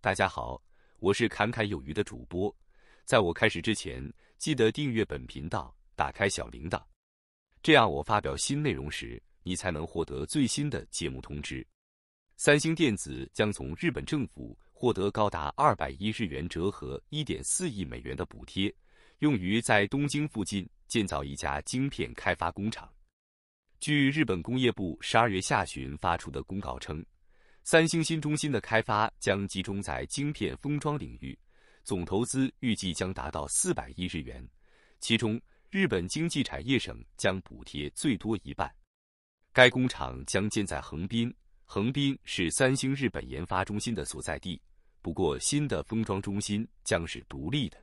大家好，我是侃侃有余的主播。在我开始之前，记得订阅本频道，打开小铃铛，这样我发表新内容时，你才能获得最新的节目通知。三星电子将从日本政府获得高达二百亿日元（折合一点四亿美元）的补贴，用于在东京附近建造一家晶片开发工厂。据日本工业部十二月下旬发出的公告称。三星新中心的开发将集中在晶片封装领域，总投资预计将达到四百亿日元，其中日本经济产业省将补贴最多一半。该工厂将建在横滨，横滨是三星日本研发中心的所在地。不过，新的封装中心将是独立的。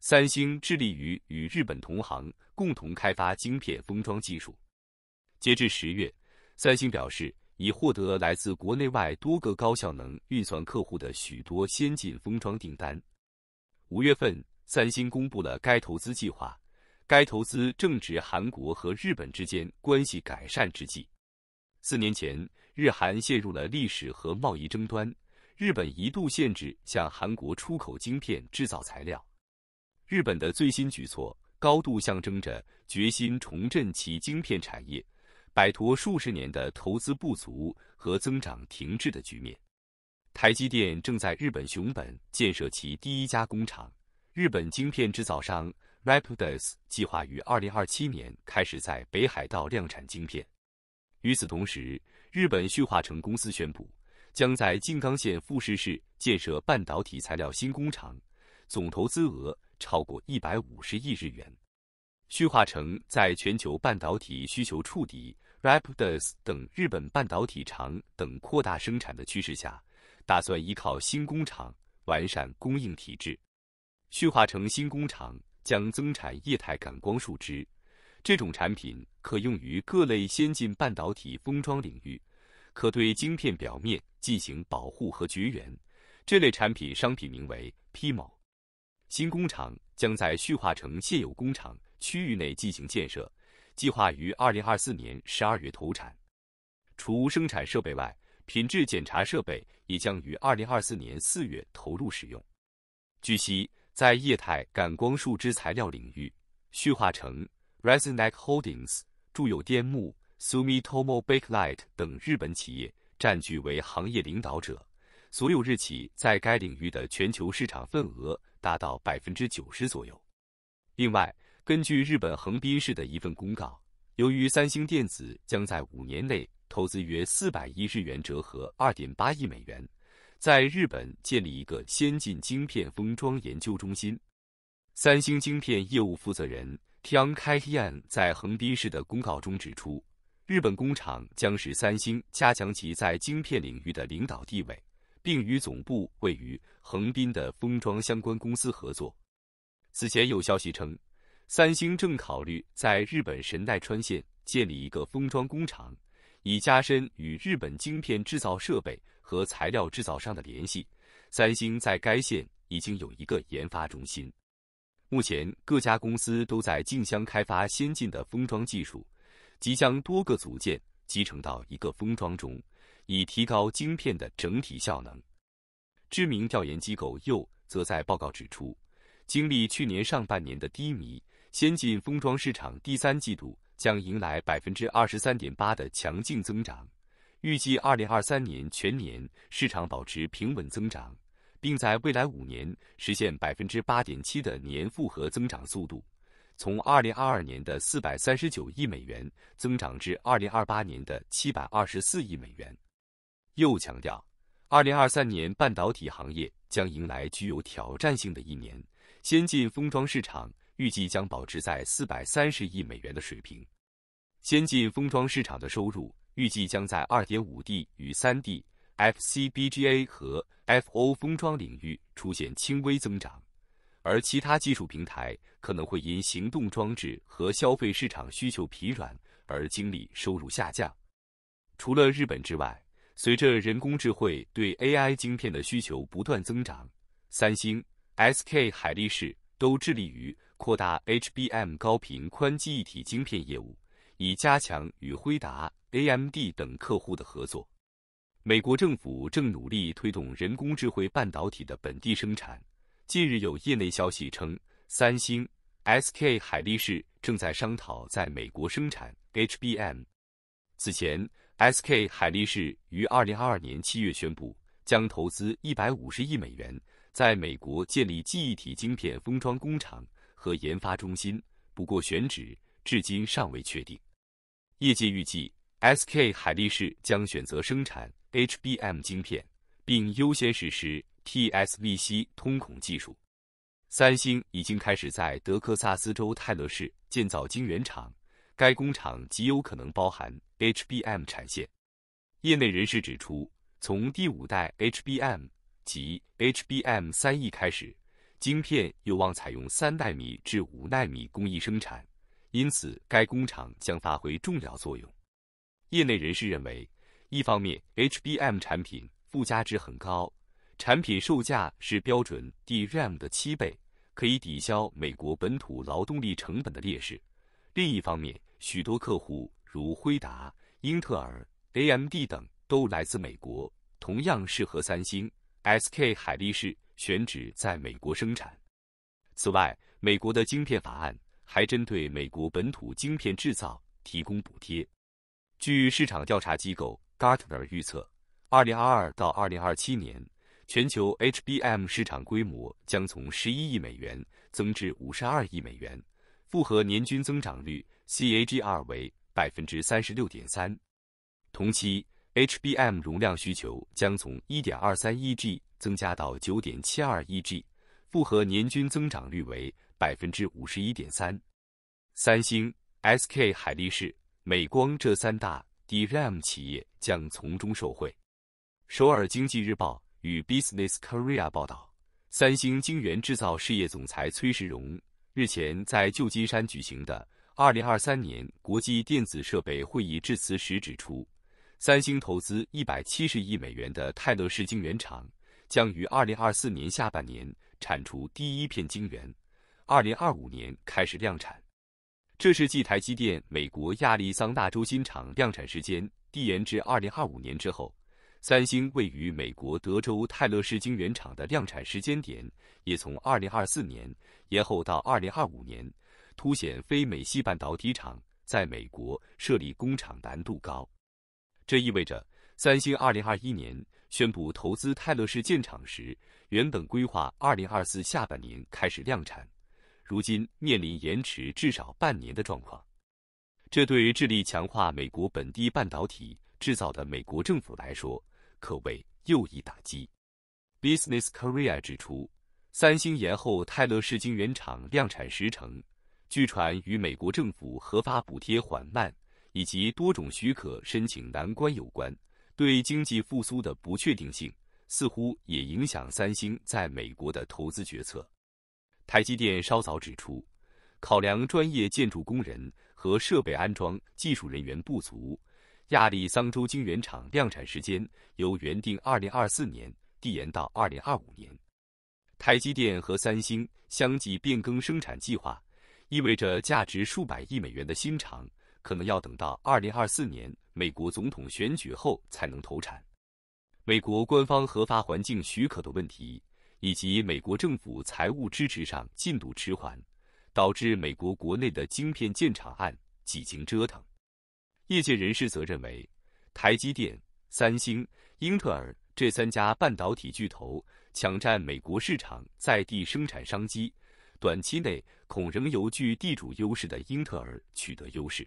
三星致力于与日本同行共同开发晶片封装技术。截至十月，三星表示。已获得来自国内外多个高效能运算客户的许多先进封装订单。五月份，三星公布了该投资计划。该投资正值韩国和日本之间关系改善之际。四年前，日韩陷入了历史和贸易争端，日本一度限制向韩国出口晶片制造材料。日本的最新举措高度象征着决心重振其晶片产业。摆脱数十年的投资不足和增长停滞的局面，台积电正在日本熊本建设其第一家工厂。日本晶片制造商 Rapidus 计划于2027年开始在北海道量产晶片。与此同时，日本旭化成公司宣布将在静冈县富士市建设半导体材料新工厂，总投资额超过150亿日元。旭化成在全球半导体需求触底。Rapidus 等日本半导体厂等扩大生产的趋势下，打算依靠新工厂完善供应体制。旭化成新工厂将增产液态感光树脂，这种产品可用于各类先进半导体封装领域，可对晶片表面进行保护和绝缘。这类产品商品名为 PMO。新工厂将在旭化成现有工厂区域内进行建设。计划于二零二四年十二月投产。除生产设备外，品质检查设备也将于二零二四年四月投入使用。据悉，在液态感光树脂材料领域，旭化成 r e s i n a c e Holdings）、住友电木 （Sumitomo Bakelite） 等日本企业占据为行业领导者。所有日企在该领域的全球市场份额达到百分之九十左右。另外，根据日本横滨市的一份公告，由于三星电子将在五年内投资约四百亿日元（折合二点八亿美元），在日本建立一个先进晶片封装研究中心。三星晶片业务负责人 Tang i Kian a 在横滨市的公告中指出，日本工厂将使三星加强其在晶片领域的领导地位，并与总部位于横滨的封装相关公司合作。此前有消息称。三星正考虑在日本神奈川县建立一个封装工厂，以加深与日本晶片制造设备和材料制造商的联系。三星在该县已经有一个研发中心。目前，各家公司都在竞相开发先进的封装技术，即将多个组件集成到一个封装中，以提高晶片的整体效能。知名调研机构又则在报告指出，经历去年上半年的低迷。先进封装市场第三季度将迎来百分之二十三点八的强劲增长，预计二零二三年全年市场保持平稳增长，并在未来五年实现百分之八点七的年复合增长速度，从二零二二年的四百三十九亿美元增长至二零二八年的七百二十四亿美元。又强调，二零二三年半导体行业将迎来具有挑战性的一年，先进封装市场。预计将保持在四百三十亿美元的水平。先进封装市场的收入预计将在二点五 D 与三 D F C B G A 和 F O 封装领域出现轻微增长，而其他技术平台可能会因行动装置和消费市场需求疲软而经历收入下降。除了日本之外，随着人工智能对 AI 晶片的需求不断增长，三星、S K 海力士都致力于。扩大 HBM 高频宽记忆体晶片业务，以加强与辉达、AMD 等客户的合作。美国政府正努力推动人工智慧半导体的本地生产。近日有业内消息称，三星、SK 海力士正在商讨在美国生产 HBM。此前，SK 海力士于二零二二年七月宣布，将投资一百五十亿美元，在美国建立记忆体晶片封装工厂。和研发中心，不过选址至今尚未确定。业界预计，SK 海力士将选择生产 HBM 芯片，并优先实施 TSV c 通孔技术。三星已经开始在德克萨斯州泰勒市建造晶圆厂，该工厂极有可能包含 HBM 产线。业内人士指出，从第五代 HBM 及 HBM 三 E 开始。晶片有望采用三纳米至五纳米工艺生产，因此该工厂将发挥重要作用。业内人士认为，一方面，HBM 产品附加值很高，产品售价是标准 DRAM 的七倍，可以抵消美国本土劳动力成本的劣势；另一方面，许多客户如辉达、英特尔、AMD 等都来自美国，同样适合三星、SK 海力士。选址在美国生产。此外，美国的晶片法案还针对美国本土晶片制造提供补贴。据市场调查机构 Gartner 预测，2022到2027年，全球 HBM 市场规模将从11亿美元增至52亿美元，复合年均增长率 CAGR 为36.3%。同期，HBM 容量需求将从1.23亿 G。增加到九点七二亿 G，复合年均增长率为百分之五十一点三。三星、SK 海力士、美光这三大 DRAM 企业将从中受惠。《首尔经济日报》与 Business Korea 报道，三星晶圆制造事业总裁崔世荣日前在旧金山举行的2023年国际电子设备会议致辞时指出，三星投资一百七十亿美元的泰勒士晶圆厂。将于二零二四年下半年产出第一片晶圆，二零二五年开始量产。这是继台积电美国亚利桑那州新厂量产时间递延至二零二五年之后，三星位于美国德州泰勒市晶圆厂的量产时间点也从二零二四年延后到二零二五年，凸显非美系半导体厂在美国设立工厂难度高。这意味着三星二零二一年。宣布投资泰勒氏建厂时，原本规划二零二四下半年开始量产，如今面临延迟至少半年的状况。这对于致力强化美国本地半导体制造的美国政府来说，可谓又一打击。Business Korea 指出，三星延后泰勒氏晶圆厂量产时程，据传与美国政府核发补贴缓慢以及多种许可申请难关有关。对经济复苏的不确定性，似乎也影响三星在美国的投资决策。台积电稍早指出，考量专业建筑工人和设备安装技术人员不足，亚利桑州晶圆厂量产时间由原定2024年递延到2025年。台积电和三星相继变更生产计划，意味着价值数百亿美元的新厂可能要等到2024年。美国总统选举后才能投产。美国官方核发环境许可的问题，以及美国政府财务支持上进度迟缓，导致美国国内的晶片建厂案几经折腾。业界人士则认为，台积电、三星、英特尔这三家半导体巨头抢占美国市场在地生产商机，短期内恐仍由具地主优势的英特尔取得优势。